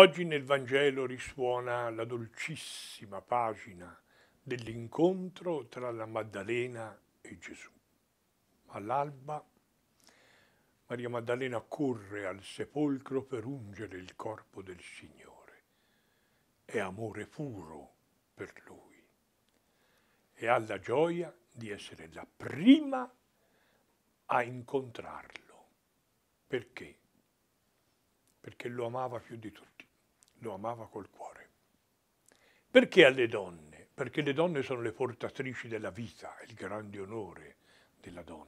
Oggi nel Vangelo risuona la dolcissima pagina dell'incontro tra la Maddalena e Gesù. All'alba Maria Maddalena corre al sepolcro per ungere il corpo del Signore. È amore puro per Lui e ha la gioia di essere la prima a incontrarlo. Perché? Perché lo amava più di tutti lo amava col cuore. Perché alle donne? Perché le donne sono le portatrici della vita, il grande onore della donna.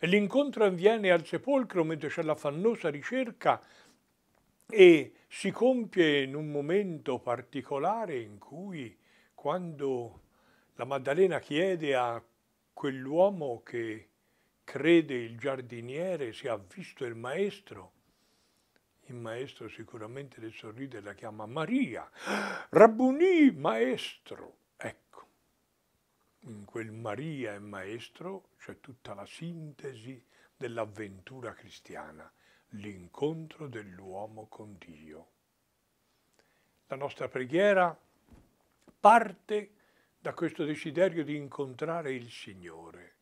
E l'incontro avviene al sepolcro mentre c'è la fannosa ricerca e si compie in un momento particolare in cui quando la Maddalena chiede a quell'uomo che crede il giardiniere se ha visto il maestro, il maestro sicuramente le sorride e la chiama Maria. Rabbuni, maestro! Ecco, in quel Maria e maestro c'è tutta la sintesi dell'avventura cristiana, l'incontro dell'uomo con Dio. La nostra preghiera parte da questo desiderio di incontrare il Signore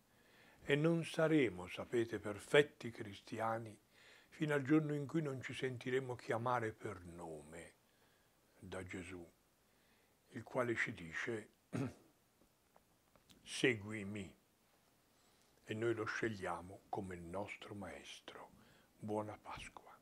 e non saremo, sapete, perfetti cristiani fino al giorno in cui non ci sentiremo chiamare per nome da Gesù, il quale ci dice seguimi e noi lo scegliamo come il nostro Maestro. Buona Pasqua.